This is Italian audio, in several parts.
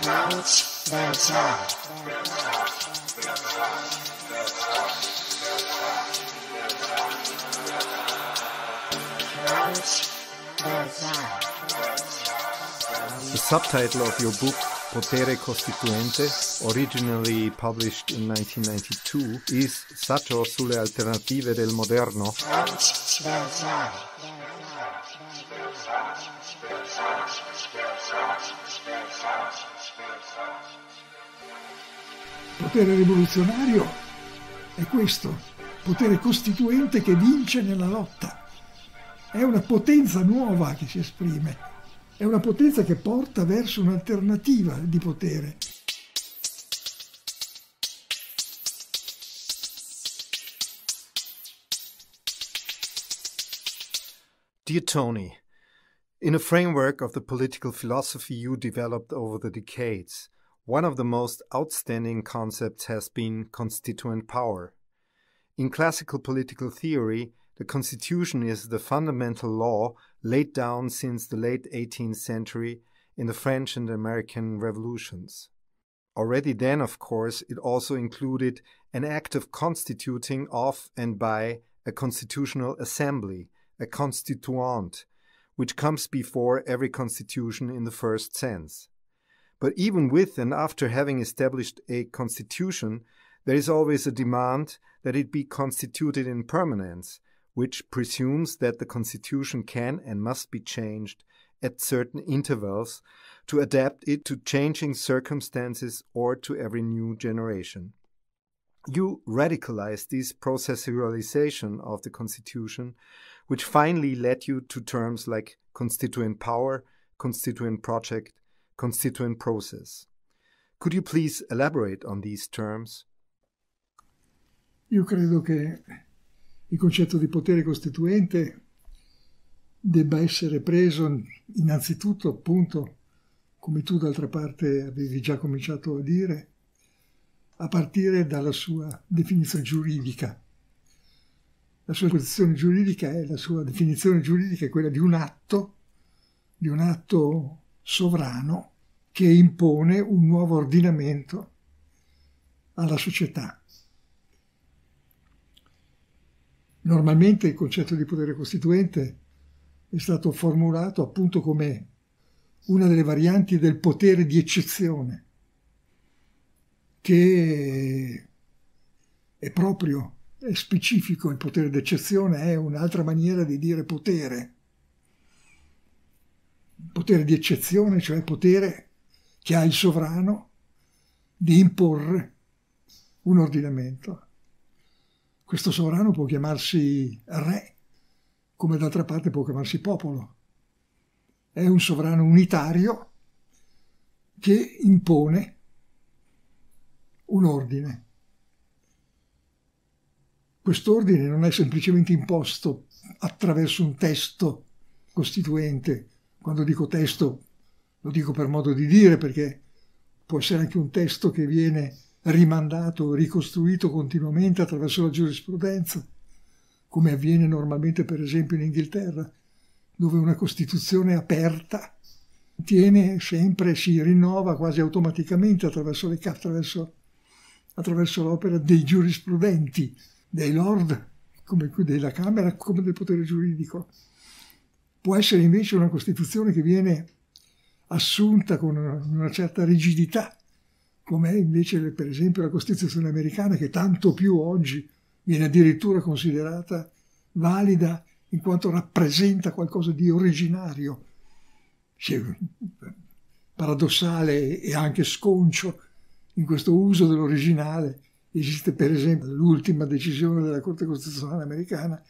The subtitle of your book, Potere Costituente, originally published in 1992, is Saggio sulle alternative del moderno. potere rivoluzionario è questo, potere costituente che vince nella lotta. È una potenza nuova che si esprime, è una potenza che porta verso un'alternativa di potere. Dear Tony, in a framework of the political philosophy you developed over the decades, One of the most outstanding concepts has been constituent power. In classical political theory, the constitution is the fundamental law laid down since the late 18th century in the French and American revolutions. Already then, of course, it also included an act of constituting of and by a constitutional assembly, a constituent, which comes before every constitution in the first sense. But even with and after having established a constitution, there is always a demand that it be constituted in permanence, which presumes that the constitution can and must be changed at certain intervals to adapt it to changing circumstances or to every new generation. You radicalized this processualization of the constitution, which finally led you to terms like constituent power, constituent project, constituent process. Could you please elaborate on these terms? Io credo che il concetto di potere costituente debba essere preso innanzitutto appunto, come tu d'altra parte avevi già cominciato a dire, a partire dalla sua definizione giuridica. La sua posizione giuridica è la sua definizione giuridica è quella di un atto, di un atto sovrano che impone un nuovo ordinamento alla società. Normalmente il concetto di potere costituente è stato formulato appunto come una delle varianti del potere di eccezione, che è proprio, è specifico, il potere d'eccezione è un'altra maniera di dire potere potere di eccezione, cioè il potere che ha il sovrano di imporre un ordinamento. Questo sovrano può chiamarsi re, come d'altra parte può chiamarsi popolo. È un sovrano unitario che impone un ordine. Quest'ordine non è semplicemente imposto attraverso un testo costituente quando dico testo lo dico per modo di dire perché può essere anche un testo che viene rimandato, ricostruito continuamente attraverso la giurisprudenza, come avviene normalmente per esempio in Inghilterra, dove una Costituzione aperta tiene sempre, si rinnova quasi automaticamente attraverso, le, attraverso, attraverso l'opera dei giurisprudenti, dei lord, come della Camera, come del potere giuridico. Può essere invece una Costituzione che viene assunta con una certa rigidità, come è invece per esempio la Costituzione americana, che tanto più oggi viene addirittura considerata valida in quanto rappresenta qualcosa di originario, paradossale e anche sconcio in questo uso dell'originale. Esiste per esempio l'ultima decisione della Corte Costituzionale americana,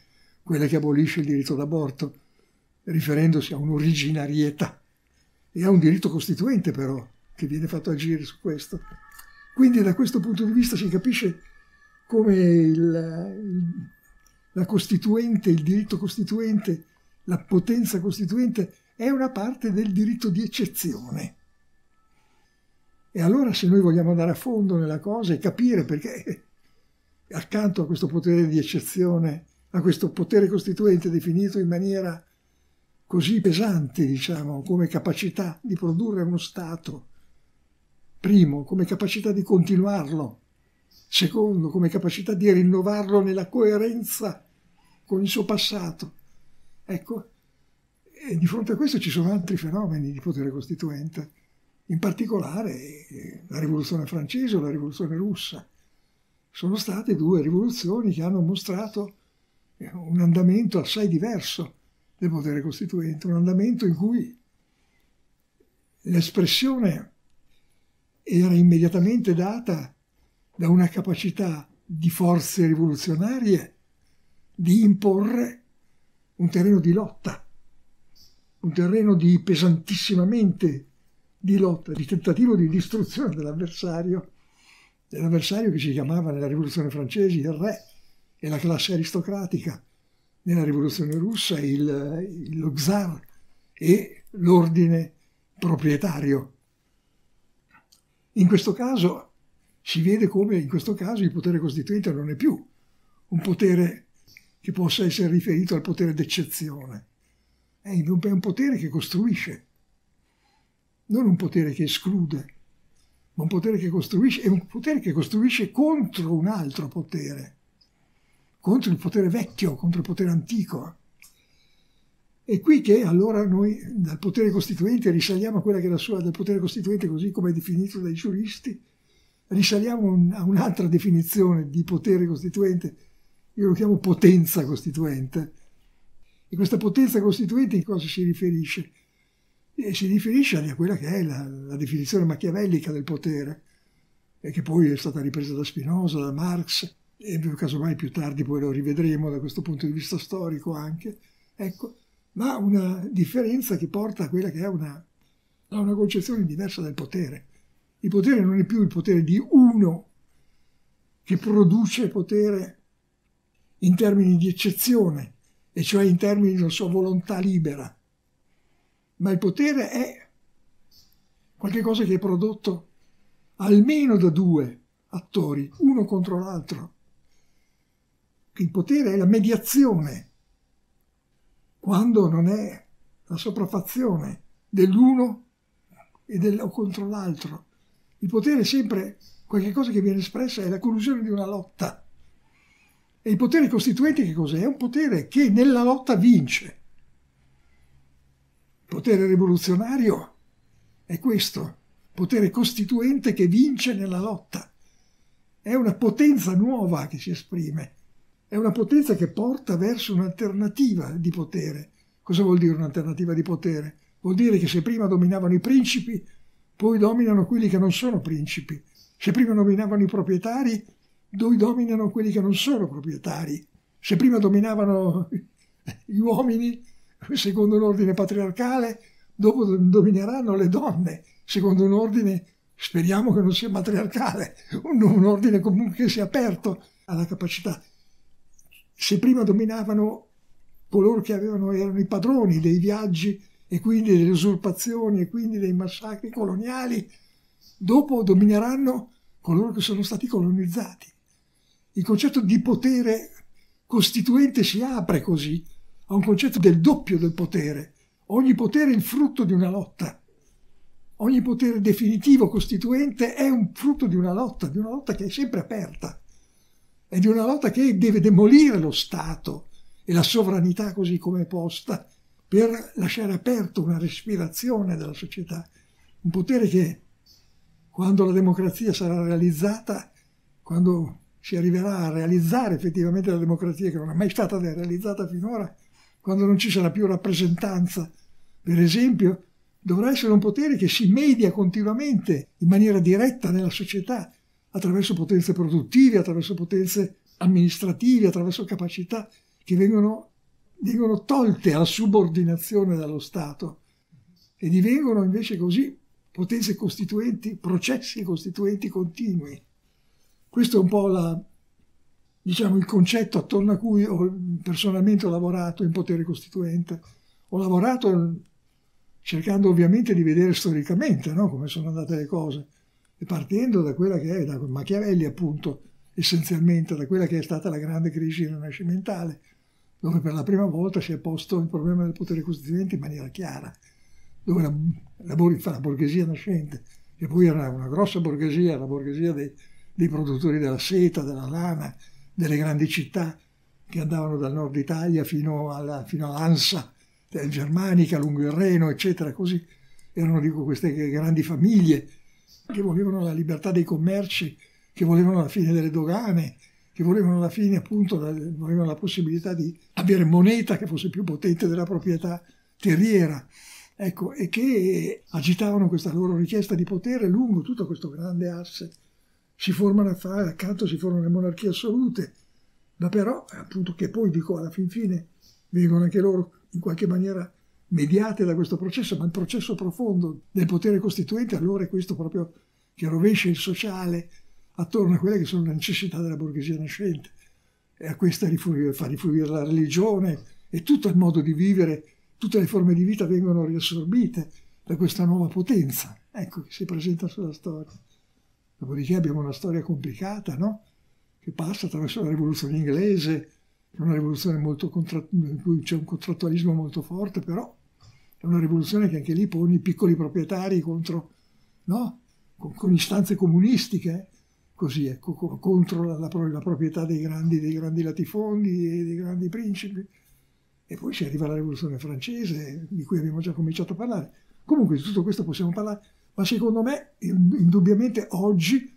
quella che abolisce il diritto d'aborto, riferendosi a un'originarietà e a un diritto costituente però che viene fatto agire su questo. Quindi da questo punto di vista si capisce come il, la costituente, il diritto costituente, la potenza costituente è una parte del diritto di eccezione. E allora se noi vogliamo andare a fondo nella cosa e capire perché accanto a questo potere di eccezione, a questo potere costituente definito in maniera così pesanti, diciamo, come capacità di produrre uno Stato, primo, come capacità di continuarlo, secondo, come capacità di rinnovarlo nella coerenza con il suo passato. Ecco, e di fronte a questo ci sono altri fenomeni di potere costituente, in particolare eh, la rivoluzione francese o la rivoluzione russa. Sono state due rivoluzioni che hanno mostrato eh, un andamento assai diverso del potere costituente, un andamento in cui l'espressione era immediatamente data da una capacità di forze rivoluzionarie di imporre un terreno di lotta, un terreno di pesantissimamente di lotta, di tentativo di distruzione dell'avversario, dell'avversario che si chiamava nella rivoluzione francese il re e la classe aristocratica, nella rivoluzione russa il, lo zar e l'ordine proprietario. In questo caso si vede come in questo caso il potere costituente non è più un potere che possa essere riferito al potere d'eccezione, è un potere che costruisce, non un potere che esclude, ma un potere che costruisce, è un potere che costruisce contro un altro potere contro il potere vecchio, contro il potere antico. È qui che allora noi dal potere costituente risaliamo a quella che è la sua, dal potere costituente così come è definito dai giuristi, risaliamo un, a un'altra definizione di potere costituente, io lo chiamo potenza costituente. E questa potenza costituente in cosa si riferisce? E eh, si riferisce a quella che è la, la definizione machiavellica del potere, che poi è stata ripresa da Spinoza, da Marx, e casomai più tardi poi lo rivedremo da questo punto di vista storico anche, ecco, ma una differenza che porta a quella che è una, a una concezione diversa del potere. Il potere non è più il potere di uno che produce potere in termini di eccezione, e cioè in termini della sua volontà libera, ma il potere è qualcosa che è prodotto almeno da due attori, uno contro l'altro il potere è la mediazione, quando non è la sopraffazione dell'uno e del, o contro l'altro. Il potere è sempre qualcosa che viene espressa, è la collusione di una lotta. E il potere costituente che cos'è? È un potere che nella lotta vince. Il potere rivoluzionario è questo, potere costituente che vince nella lotta. È una potenza nuova che si esprime, è una potenza che porta verso un'alternativa di potere. Cosa vuol dire un'alternativa di potere? Vuol dire che se prima dominavano i principi, poi dominano quelli che non sono principi. Se prima dominavano i proprietari, poi dominano quelli che non sono proprietari. Se prima dominavano gli uomini, secondo un ordine patriarcale, dopo domineranno le donne, secondo un ordine, speriamo che non sia matriarcale, un, un ordine comunque che sia aperto alla capacità se prima dominavano coloro che avevano, erano i padroni dei viaggi e quindi delle usurpazioni e quindi dei massacri coloniali, dopo domineranno coloro che sono stati colonizzati. Il concetto di potere costituente si apre così a un concetto del doppio del potere. Ogni potere è il frutto di una lotta. Ogni potere definitivo costituente è un frutto di una lotta, di una lotta che è sempre aperta è di una lotta che deve demolire lo Stato e la sovranità così come posta per lasciare aperta una respirazione della società, un potere che quando la democrazia sarà realizzata, quando si arriverà a realizzare effettivamente la democrazia che non è mai stata realizzata finora, quando non ci sarà più rappresentanza, per esempio, dovrà essere un potere che si media continuamente in maniera diretta nella società, attraverso potenze produttive, attraverso potenze amministrative, attraverso capacità che vengono, vengono tolte alla subordinazione dallo Stato e divengono invece così potenze costituenti, processi costituenti continui. Questo è un po' la, diciamo, il concetto attorno a cui ho personalmente ho lavorato in potere costituente. Ho lavorato mm, cercando ovviamente di vedere storicamente no? come sono andate le cose, partendo da quella che è, da Machiavelli appunto, essenzialmente da quella che è stata la grande crisi rinascimentale, dove per la prima volta si è posto il problema del potere costituente in maniera chiara, dove la, la, la borghesia nascente, che poi era una grossa borghesia, la borghesia dei, dei produttori della seta, della lana, delle grandi città che andavano dal nord Italia fino, alla, fino all'Ansa, eh, germanica, lungo il Reno, eccetera, così erano dico, queste grandi famiglie che volevano la libertà dei commerci, che volevano la fine delle dogane, che volevano la fine appunto, la, volevano la possibilità di avere moneta che fosse più potente della proprietà terriera, ecco, e che agitavano questa loro richiesta di potere lungo tutto questo grande asse. Si formano accanto si formano le monarchie assolute, ma però appunto che poi dico alla fin fine vengono anche loro in qualche maniera mediate da questo processo, ma il processo profondo del potere costituente allora è questo proprio che rovescia il sociale attorno a quelle che sono le necessità della borghesia nascente e a questa rifluire, fa rifluire la religione e tutto il modo di vivere, tutte le forme di vita vengono riassorbite da questa nuova potenza, ecco, che si presenta sulla storia. Dopodiché abbiamo una storia complicata, no? Che passa attraverso la rivoluzione inglese, una rivoluzione molto contra- in cui c'è un contrattualismo molto forte, però è una rivoluzione che anche lì pone i piccoli proprietari contro, no? con, con istanze comunistiche, così ecco, contro la, la, la, proprietà dei grandi, dei grandi latifondi e dei grandi principi. E poi ci arriva la rivoluzione francese, di cui abbiamo già cominciato a parlare. Comunque di tutto questo possiamo parlare, ma secondo me indubbiamente oggi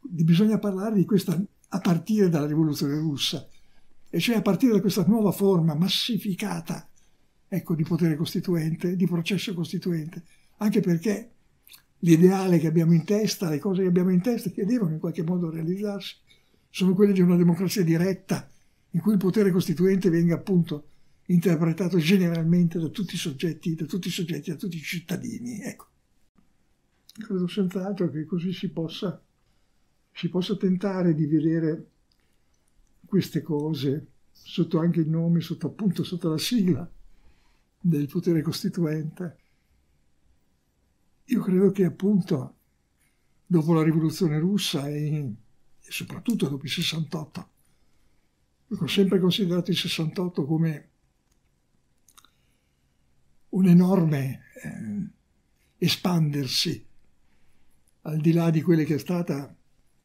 bisogna parlare di questa a partire dalla rivoluzione russa, e cioè a partire da questa nuova forma massificata ecco, di potere costituente, di processo costituente, anche perché l'ideale che abbiamo in testa, le cose che abbiamo in testa, che devono in qualche modo realizzarsi, sono quelle di una democrazia diretta, in cui il potere costituente venga appunto interpretato generalmente da tutti i soggetti, da tutti i soggetti, da tutti i cittadini. Ecco. Credo senz'altro che così si possa, si possa tentare di vedere queste cose sotto anche il nome, sotto appunto, sotto la sigla del potere costituente. Io credo che appunto dopo la rivoluzione russa e, e soprattutto dopo il 68, ho sempre considerato il 68 come un enorme eh, espandersi al di là di quella che è stata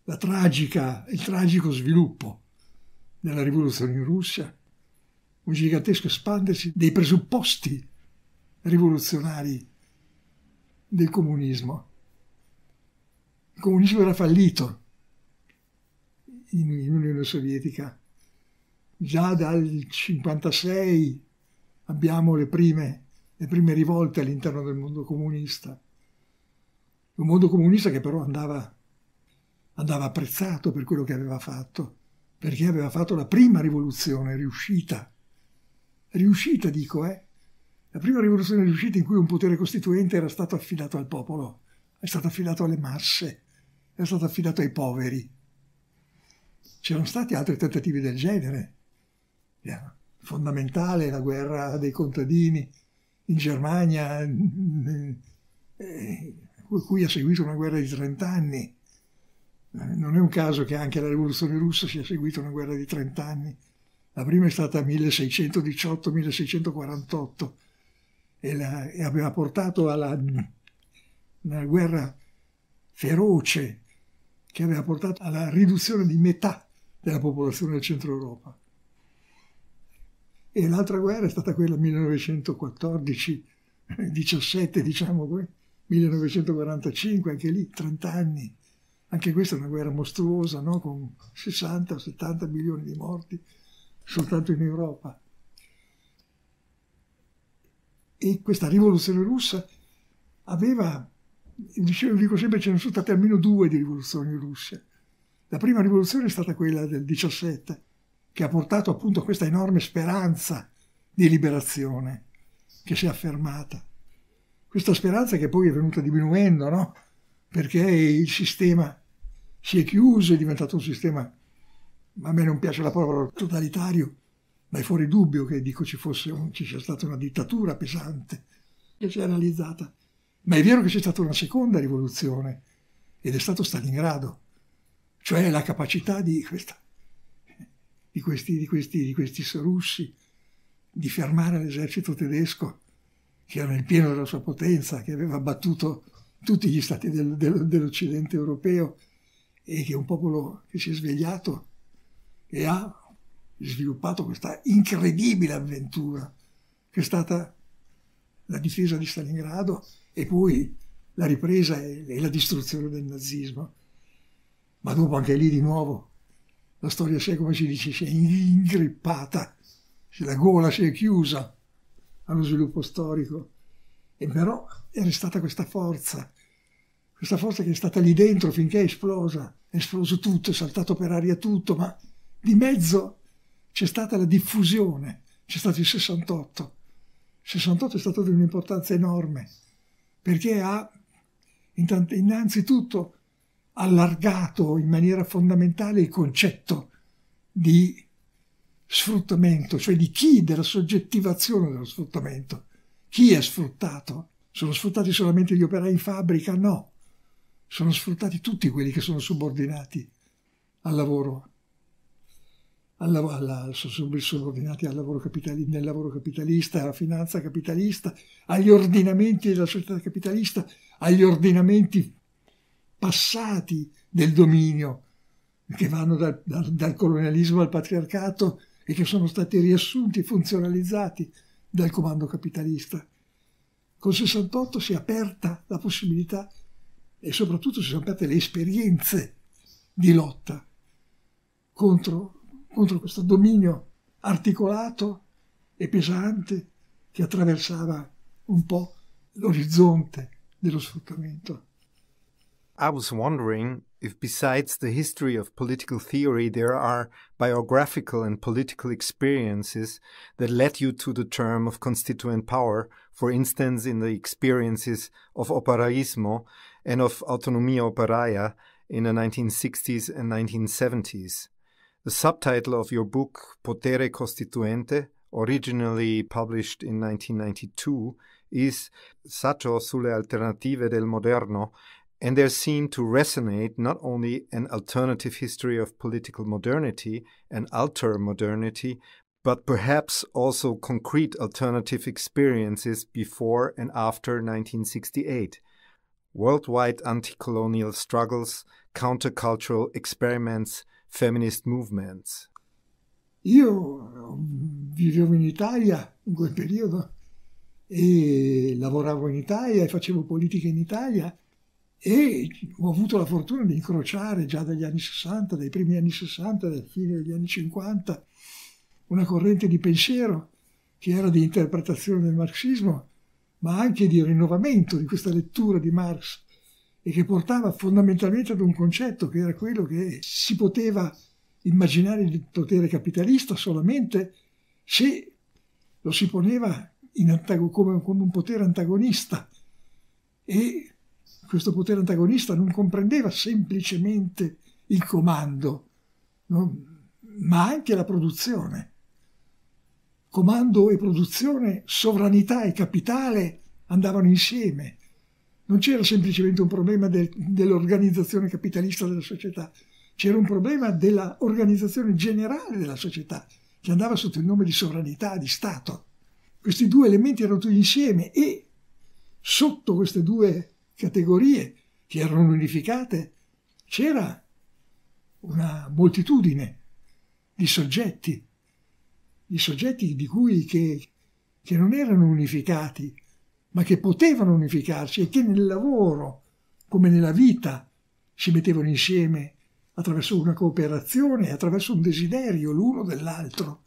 la tragica, il tragico sviluppo della rivoluzione in Russia un gigantesco espandersi dei presupposti rivoluzionari del comunismo. Il comunismo era fallito in, in Unione Sovietica. Già dal 1956 abbiamo le prime, le prime rivolte all'interno del mondo comunista. Un mondo comunista che però andava, andava apprezzato per quello che aveva fatto, perché aveva fatto la prima rivoluzione riuscita riuscita, dico, eh, la prima rivoluzione riuscita in cui un potere costituente era stato affidato al popolo, è stato affidato alle masse, è stato affidato ai poveri. C'erano stati altri tentativi del genere. Era fondamentale la guerra dei contadini in Germania, cui eh, ha seguito una guerra di 30 anni. Eh, non è un caso che anche la rivoluzione russa sia seguita una guerra di 30 anni la prima è stata 1618-1648 e, la, e aveva portato alla una guerra feroce che aveva portato alla riduzione di metà della popolazione del centro Europa. E l'altra guerra è stata quella 1914, 17 diciamo, 1945, anche lì 30 anni. Anche questa è una guerra mostruosa, no? con 60-70 milioni di morti soltanto in Europa. E questa rivoluzione russa aveva, dicevo, dico sempre, ce ne sono state almeno due di rivoluzioni russe. La prima rivoluzione è stata quella del 17, che ha portato appunto a questa enorme speranza di liberazione che si è affermata. Questa speranza che poi è venuta diminuendo, no? Perché il sistema si è chiuso, è diventato un sistema a me non piace la parola totalitario, ma è fuori dubbio che dico, ci, fosse, ci sia stata una dittatura pesante che si è realizzata. Ma è vero che c'è stata una seconda rivoluzione ed è stato Stalingrado, cioè la capacità di, questa, di, questi, di, questi, di questi russi di fermare l'esercito tedesco che era nel pieno della sua potenza, che aveva battuto tutti gli stati del, del, dell'Occidente europeo e che un popolo che si è svegliato e ha sviluppato questa incredibile avventura che è stata la difesa di Stalingrado e poi la ripresa e la distruzione del nazismo. Ma dopo anche lì di nuovo la storia si è, come si dice, si è ingrippata, la gola si è chiusa allo sviluppo storico. E però è restata questa forza, questa forza che è stata lì dentro finché è esplosa, è esploso tutto, è saltato per aria tutto, ma di mezzo c'è stata la diffusione, c'è stato il 68. Il 68 è stato di un'importanza enorme perché ha innanzitutto allargato in maniera fondamentale il concetto di sfruttamento, cioè di chi, della soggettivazione dello sfruttamento. Chi è sfruttato? Sono sfruttati solamente gli operai in fabbrica? No, sono sfruttati tutti quelli che sono subordinati al lavoro al, al, subordinati al lavoro nel lavoro capitalista, alla finanza capitalista, agli ordinamenti della società capitalista, agli ordinamenti passati del dominio, che vanno dal, dal, dal colonialismo al patriarcato e che sono stati riassunti, funzionalizzati dal comando capitalista. Con 68 si è aperta la possibilità e soprattutto si sono aperte le esperienze di lotta contro contro questo dominio articolato e pesante che attraversava un po' l'orizzonte dello sfruttamento. I was wondering if besides the history of political theory there are biographical and political experiences that led you to the term of constituent power, for instance in the experiences of operaismo and of autonomia operaia in the 1960s and 1970s. The subtitle of your book, Potere Costituente, originally published in 1992, is Saggio sulle alternative del moderno, and there seem to resonate not only an alternative history of political modernity an alter modernity, but perhaps also concrete alternative experiences before and after 1968. Worldwide anti colonial struggles, countercultural experiments, feminist movements? Io mm, vivevo in Italia in quel periodo e lavoravo in Italia e facevo politica in Italia e ho avuto la fortuna di incrociare già dagli anni 60, dai primi anni 60, dal fine degli anni 50, una corrente di pensiero che era di interpretazione del marxismo, ma anche di rinnovamento di questa lettura di Marx e che portava fondamentalmente ad un concetto che era quello che si poteva immaginare il potere capitalista solamente se lo si poneva antago- come, come un potere antagonista e questo potere antagonista non comprendeva semplicemente il comando, no? ma anche la produzione. Comando e produzione, sovranità e capitale andavano insieme. Non c'era semplicemente un problema del, dell'organizzazione capitalista della società, c'era un problema dell'organizzazione generale della società, che andava sotto il nome di sovranità, di Stato. Questi due elementi erano tutti insieme e sotto queste due categorie, che erano unificate, c'era una moltitudine di soggetti, di soggetti di cui che, che non erano unificati ma che potevano unificarsi e che nel lavoro, come nella vita, si mettevano insieme attraverso una cooperazione, attraverso un desiderio l'uno dell'altro,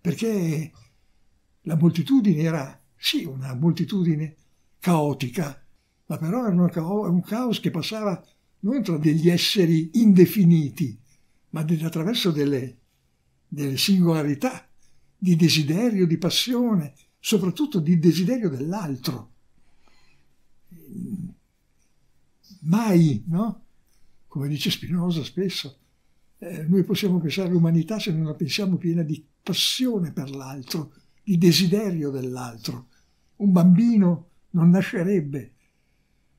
perché la moltitudine era, sì, una moltitudine caotica, ma però era cao- un caos che passava non tra degli esseri indefiniti, ma attraverso delle, delle singolarità di desiderio, di passione, soprattutto di desiderio dell'altro. Mai, no? Come dice Spinoza spesso, eh, noi possiamo pensare all'umanità se non la pensiamo piena di passione per l'altro, di desiderio dell'altro. Un bambino non nascerebbe,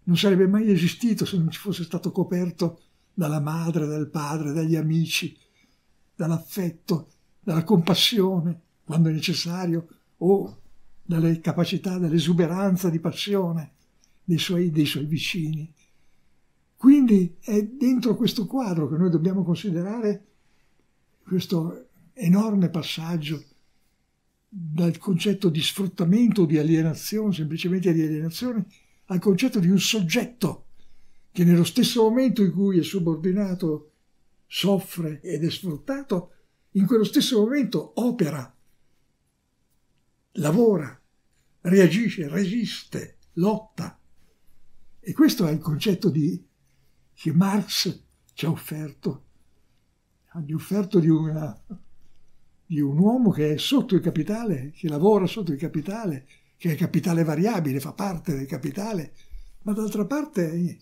non sarebbe mai esistito se non ci fosse stato coperto dalla madre, dal padre, dagli amici, dall'affetto, dalla compassione, quando è necessario, o dalle capacità, dall'esuberanza di passione dei suoi, dei suoi vicini. Quindi è dentro questo quadro che noi dobbiamo considerare questo enorme passaggio dal concetto di sfruttamento, di alienazione, semplicemente di alienazione, al concetto di un soggetto che nello stesso momento in cui è subordinato, soffre ed è sfruttato, in quello stesso momento opera lavora, reagisce, resiste, lotta. E questo è il concetto di, che Marx ci ha offerto, gli ha offerto di, una, di un uomo che è sotto il capitale, che lavora sotto il capitale, che è capitale variabile, fa parte del capitale, ma d'altra parte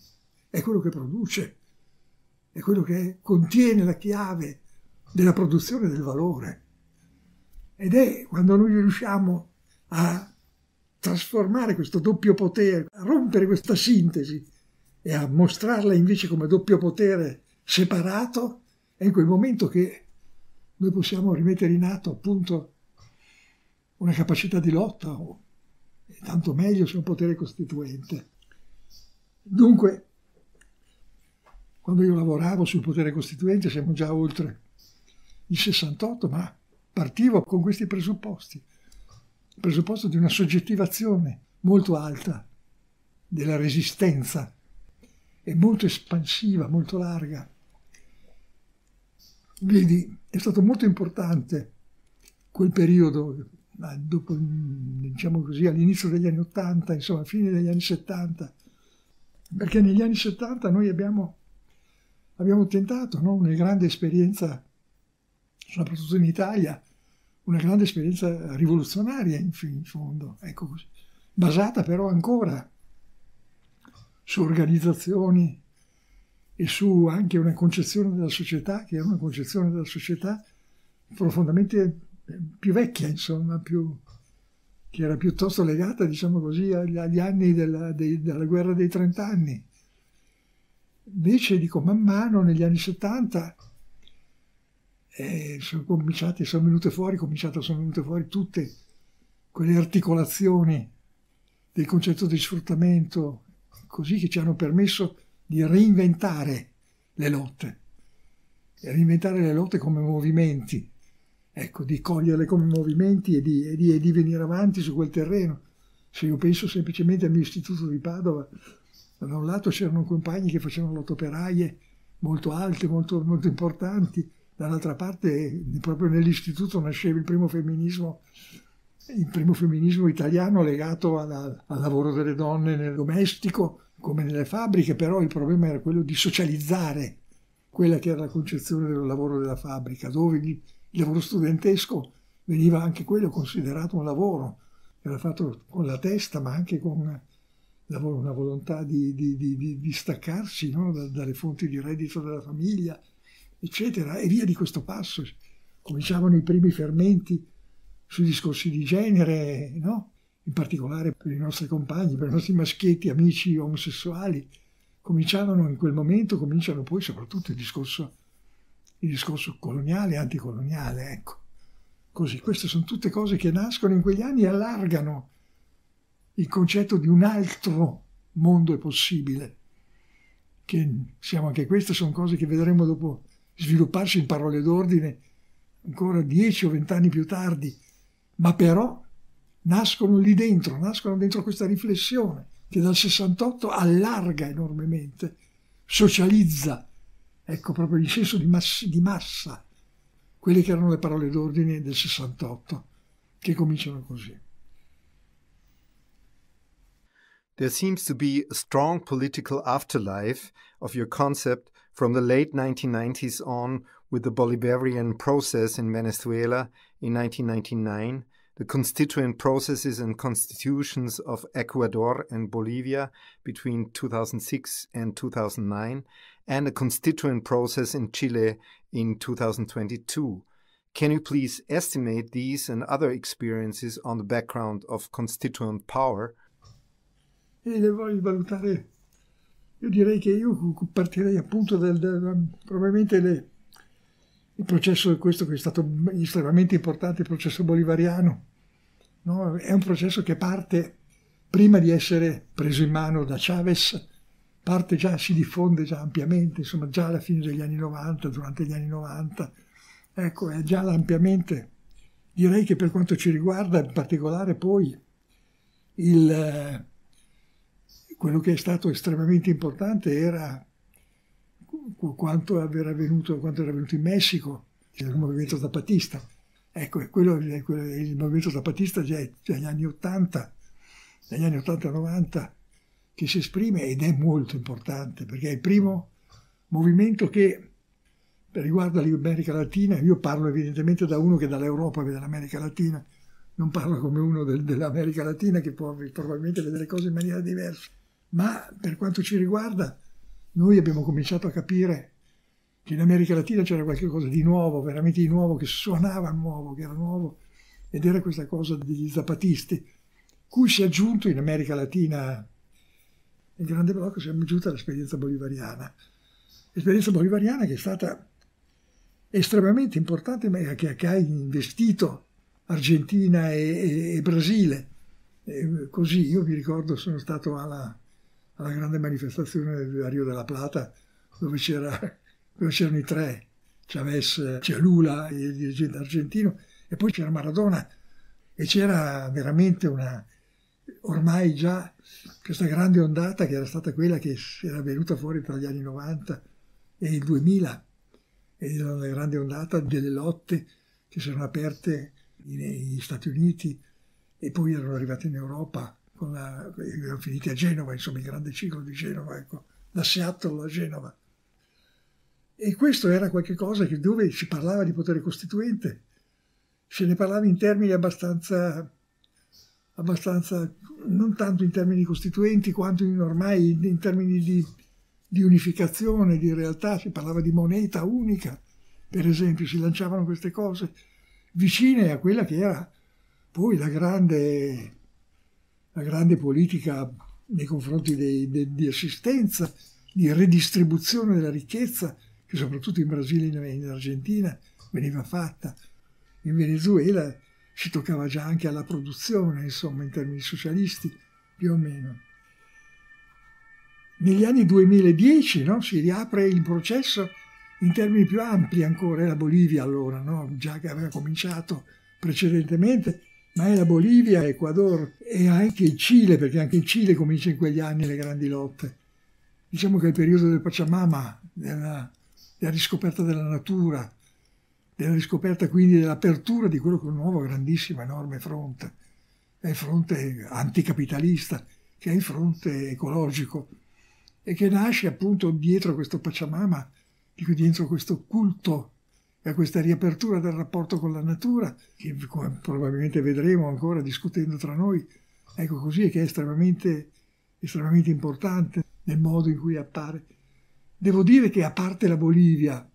è quello che produce, è quello che contiene la chiave della produzione del valore. Ed è quando noi riusciamo a trasformare questo doppio potere, a rompere questa sintesi e a mostrarla invece come doppio potere separato, è in quel momento che noi possiamo rimettere in atto appunto una capacità di lotta, o tanto meglio se un potere costituente. Dunque, quando io lavoravo sul potere costituente siamo già oltre il 68, ma Partivo con questi presupposti, il presupposto di una soggettivazione molto alta della resistenza e molto espansiva, molto larga. Vedi, è stato molto importante quel periodo, dopo, diciamo così, all'inizio degli anni 80, insomma, fine degli anni 70, perché negli anni 70 noi abbiamo, abbiamo tentato no, una grande esperienza soprattutto in Italia, una grande esperienza rivoluzionaria in, fin, in fondo, ecco così, basata però ancora su organizzazioni e su anche una concezione della società che è una concezione della società profondamente eh, più vecchia, insomma, più, che era piuttosto legata, diciamo così, agli, agli anni della, dei, della guerra dei trent'anni. Invece, dico, man mano negli anni 70 eh, sono cominciate, sono venute fuori, cominciato, sono venute fuori tutte quelle articolazioni del concetto di sfruttamento, così che ci hanno permesso di reinventare le lotte, reinventare le lotte come movimenti, ecco, di coglierle come movimenti e di, e, di, e di venire avanti su quel terreno. Se io penso semplicemente al mio istituto di Padova, da un lato c'erano compagni che facevano lotte operaie molto alte, molto, molto importanti, dall'altra parte proprio nell'istituto nasceva il primo femminismo, il primo femminismo italiano legato alla, al lavoro delle donne nel domestico come nelle fabbriche, però il problema era quello di socializzare quella che era la concezione del lavoro della fabbrica, dove il lavoro studentesco veniva anche quello considerato un lavoro, era fatto con la testa ma anche con una volontà di, di, di, di staccarsi no? dalle fonti di reddito della famiglia, eccetera, e via di questo passo. Cominciavano i primi fermenti sui discorsi di genere, no? in particolare per i nostri compagni, per i nostri maschietti, amici omosessuali. Cominciavano in quel momento, cominciano poi soprattutto il discorso, il discorso coloniale e anticoloniale. Ecco. Così, queste sono tutte cose che nascono in quegli anni e allargano il concetto di un altro mondo è possibile, che siamo anche queste, sono cose che vedremo dopo svilupparsi in parole d'ordine ancora dieci o vent'anni più tardi, ma però nascono lì dentro, nascono dentro questa riflessione che dal 68 allarga enormemente, socializza, ecco proprio il senso di, mass- di massa, quelle che erano le parole d'ordine del 68, che cominciano così. There seems to be a strong political afterlife of your concept from the late 1990s on with the Bolivarian process in Venezuela in 1999, the constituent processes and constitutions of Ecuador and Bolivia between 2006 and 2009, and a constituent process in Chile in 2022. Can you please estimate these and other experiences on the background of constituent power? Io direi che io partirei appunto del, del probabilmente le, il processo questo che è stato estremamente importante, il processo bolivariano. No? È un processo che parte prima di essere preso in mano da Chavez, parte già, si diffonde già ampiamente, insomma già alla fine degli anni 90, durante gli anni 90, ecco, è già ampiamente. Direi che per quanto ci riguarda, in particolare poi, il, quello che è stato estremamente importante era quanto era avvenuto, quanto era avvenuto in Messico, il movimento zapatista. Ecco, quello, il movimento zapatista già, già negli anni 80, negli anni 80-90, che si esprime ed è molto importante, perché è il primo movimento che riguarda l'America Latina, io parlo evidentemente da uno che dall'Europa vede l'America Latina, non parlo come uno del, dell'America Latina che può probabilmente vedere le cose in maniera diversa ma per quanto ci riguarda noi abbiamo cominciato a capire che in America Latina c'era qualcosa di nuovo, veramente di nuovo, che suonava nuovo, che era nuovo, ed era questa cosa degli zapatisti, cui si è aggiunto in America Latina, il Grande Blocco, si è aggiunta l'esperienza bolivariana. L'esperienza bolivariana che è stata estremamente importante, ma che, che ha investito Argentina e, e, e Brasile. E così, io mi ricordo, sono stato alla alla grande manifestazione del Rio della Plata, dove, dove c'erano i tre, Chavez, c'è il dirigente argentino, e poi c'era Maradona, e c'era veramente una, ormai già questa grande ondata che era stata quella che era venuta fuori tra gli anni 90 e il 2000, e una grande ondata delle lotte che si erano aperte negli Stati Uniti e poi erano arrivate in Europa con la, ho finito a Genova, insomma il grande ciclo di Genova, ecco, da Seattle a Genova. E questo era qualcosa che dove si parlava di potere costituente, se ne parlava in termini abbastanza, abbastanza non tanto in termini costituenti quanto in ormai in termini di, di unificazione, di realtà, si parlava di moneta unica, per esempio, si lanciavano queste cose vicine a quella che era poi la grande la grande politica nei confronti dei, de, di assistenza, di redistribuzione della ricchezza, che soprattutto in Brasile e in Argentina veniva fatta. In Venezuela si toccava già anche alla produzione, insomma, in termini socialisti, più o meno. Negli anni 2010 no, si riapre il processo in termini più ampi ancora, la Bolivia allora, no, già che aveva cominciato precedentemente, ma è la Bolivia, Ecuador e anche il Cile, perché anche il Cile comincia in quegli anni le grandi lotte. Diciamo che è il periodo del Pachamama, della, della riscoperta della natura, della riscoperta quindi dell'apertura di quello che è un nuovo grandissimo, enorme fronte, è il fronte anticapitalista, che è il fronte ecologico e che nasce appunto dietro questo Pachamama, dietro questo culto a questa riapertura del rapporto con la natura, che come probabilmente vedremo ancora discutendo tra noi, ecco così, che è estremamente, estremamente importante nel modo in cui appare. Devo dire che a parte la Bolivia,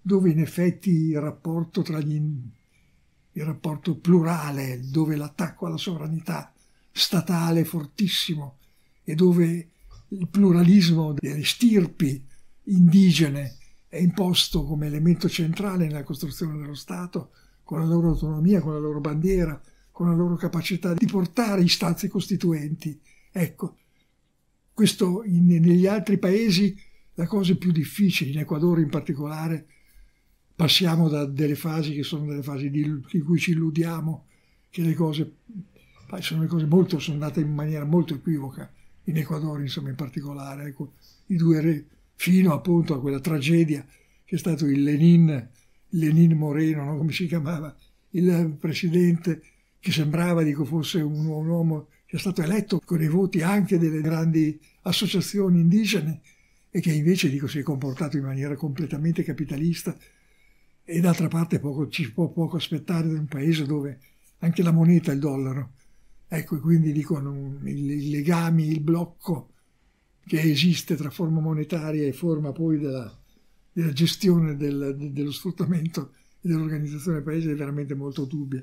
dove in effetti il rapporto, gli, il rapporto plurale, dove l'attacco alla sovranità statale è fortissimo e dove il pluralismo delle stirpi indigene è imposto come elemento centrale nella costruzione dello Stato, con la loro autonomia, con la loro bandiera, con la loro capacità di portare istanze costituenti. Ecco, questo in, negli altri paesi la cosa è più difficile, in Ecuador in particolare passiamo da delle fasi che sono delle fasi di, in cui ci illudiamo che le cose sono, le cose molto, sono andate in maniera molto equivoca, in Ecuador insomma in particolare, ecco, i due re fino appunto a quella tragedia che è stato il Lenin, Lenin Moreno, no? come si chiamava, il presidente che sembrava dico, fosse un, un uomo che è stato eletto con i voti anche delle grandi associazioni indigene e che invece dico, si è comportato in maniera completamente capitalista e d'altra parte poco, ci può poco aspettare da un paese dove anche la moneta è il dollaro. Ecco, quindi dicono i legami, il blocco che esiste tra forma monetaria e forma poi della, della gestione del, dello sfruttamento e dell'organizzazione del paese è veramente molto dubbia.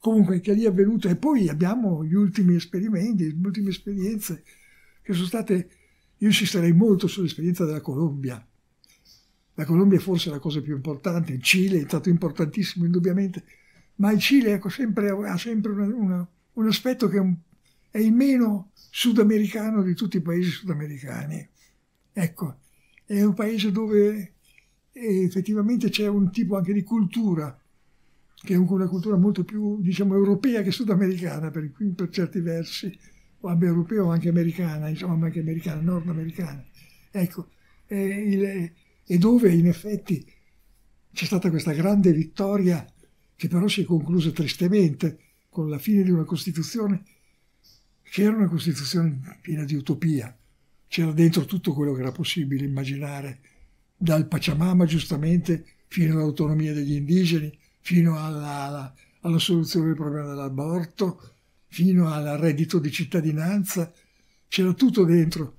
Comunque che lì è avvenuto e poi abbiamo gli ultimi esperimenti, le ultime esperienze che sono state, io ci starei molto sull'esperienza della Colombia. La Colombia è forse la cosa più importante, il Cile è stato importantissimo indubbiamente, ma il Cile ecco, sempre, ha sempre una, una, un aspetto che è un è il meno sudamericano di tutti i paesi sudamericani. Ecco, è un paese dove eh, effettivamente c'è un tipo anche di cultura, che è una cultura molto più, diciamo, europea che sudamericana, per, per certi versi, o anche europea o anche americana, insomma, anche americana, nordamericana. Ecco, è il, e dove in effetti c'è stata questa grande vittoria che però si è conclusa tristemente con la fine di una Costituzione che era una Costituzione piena di utopia, c'era dentro tutto quello che era possibile immaginare, dal Pachamama giustamente fino all'autonomia degli indigeni, fino alla, alla, alla soluzione del problema dell'aborto, fino al reddito di cittadinanza, c'era tutto dentro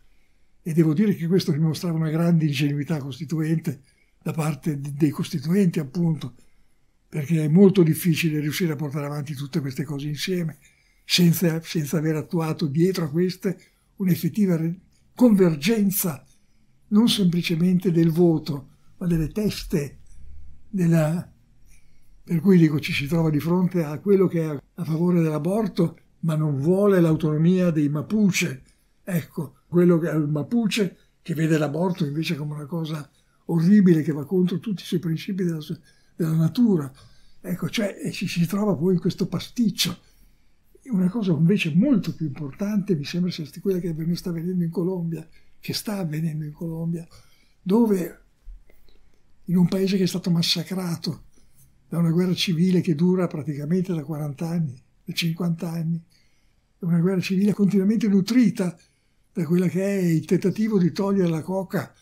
e devo dire che questo dimostrava una grande ingenuità costituente da parte dei costituenti appunto, perché è molto difficile riuscire a portare avanti tutte queste cose insieme senza, senza aver attuato dietro a queste un'effettiva convergenza non semplicemente del voto, ma delle teste. Della... Per cui dico ci si trova di fronte a quello che è a favore dell'aborto, ma non vuole l'autonomia dei Mapuche. Ecco, quello che è il Mapuche che vede l'aborto invece come una cosa orribile che va contro tutti i suoi principi della, della natura. Ecco, cioè ci si trova poi in questo pasticcio una cosa invece molto più importante mi sembra sia quella che mi sta avvenendo in Colombia, che sta avvenendo in Colombia, dove in un paese che è stato massacrato da una guerra civile che dura praticamente da 40 anni, da 50 anni, una guerra civile continuamente nutrita da quella che è il tentativo di togliere la coca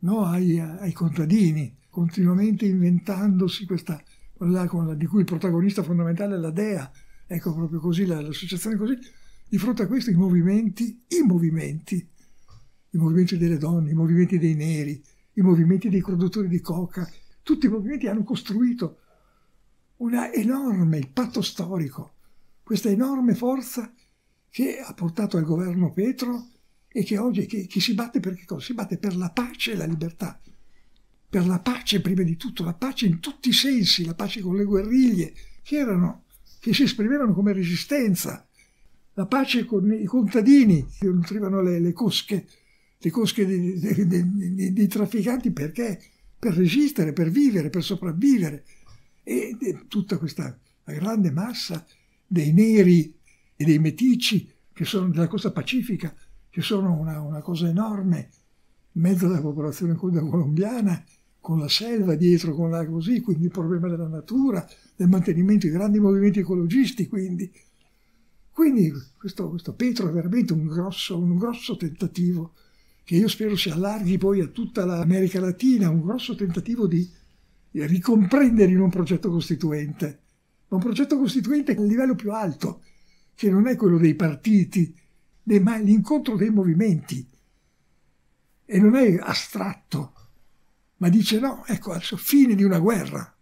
no, ai, ai, contadini, continuamente inventandosi questa, quella, di cui il protagonista fondamentale è la dea, Ecco proprio così l'associazione così. Di fronte a questo i movimenti, i movimenti, i movimenti delle donne, i movimenti dei neri, i movimenti dei produttori di coca, tutti i movimenti hanno costruito una enorme, il patto storico, questa enorme forza che ha portato al governo Petro e che oggi che, che si batte per che cosa? Si batte per la pace e la libertà, per la pace prima di tutto, la pace in tutti i sensi, la pace con le guerriglie, che erano che si esprimevano come resistenza. La pace con i contadini che nutrivano le, le cosche, le cosche dei trafficanti perché? Per resistere, per vivere, per sopravvivere. E, tutta questa grande massa dei neri e dei metici che sono della costa pacifica, che sono una, una cosa enorme, mezzo della popolazione colombiana, con la selva dietro, con la così, quindi il problema della natura, del mantenimento, i grandi movimenti ecologisti, quindi. Quindi questo, questo Petro è veramente un grosso, un grosso tentativo che io spero si allarghi poi a tutta l'America Latina, un grosso tentativo di ricomprendere in un progetto costituente, ma un progetto costituente a livello più alto, che non è quello dei partiti, ma l'incontro dei movimenti. E non è astratto, ma dice no, ecco, adesso fine di una guerra,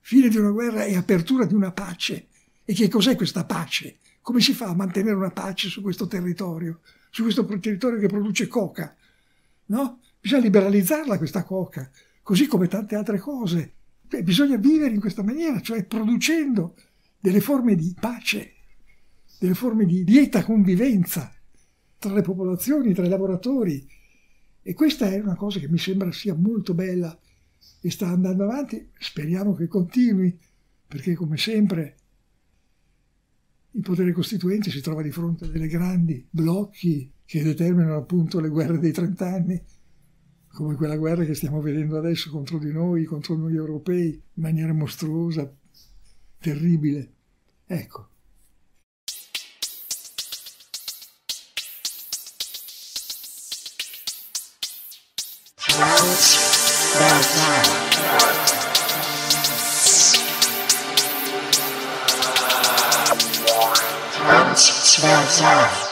fine di una guerra e apertura di una pace. E che cos'è questa pace? Come si fa a mantenere una pace su questo territorio, su questo territorio che produce coca? No? Bisogna liberalizzarla questa coca, così come tante altre cose. Beh, bisogna vivere in questa maniera, cioè producendo delle forme di pace, delle forme di lieta convivenza tra le popolazioni, tra i lavoratori, e questa è una cosa che mi sembra sia molto bella e sta andando avanti, speriamo che continui, perché come sempre il potere costituente si trova di fronte a delle grandi blocchi che determinano appunto le guerre dei trent'anni, come quella guerra che stiamo vedendo adesso contro di noi, contro noi europei, in maniera mostruosa, terribile. Ecco, Bounce, bounce, bounce, bounce,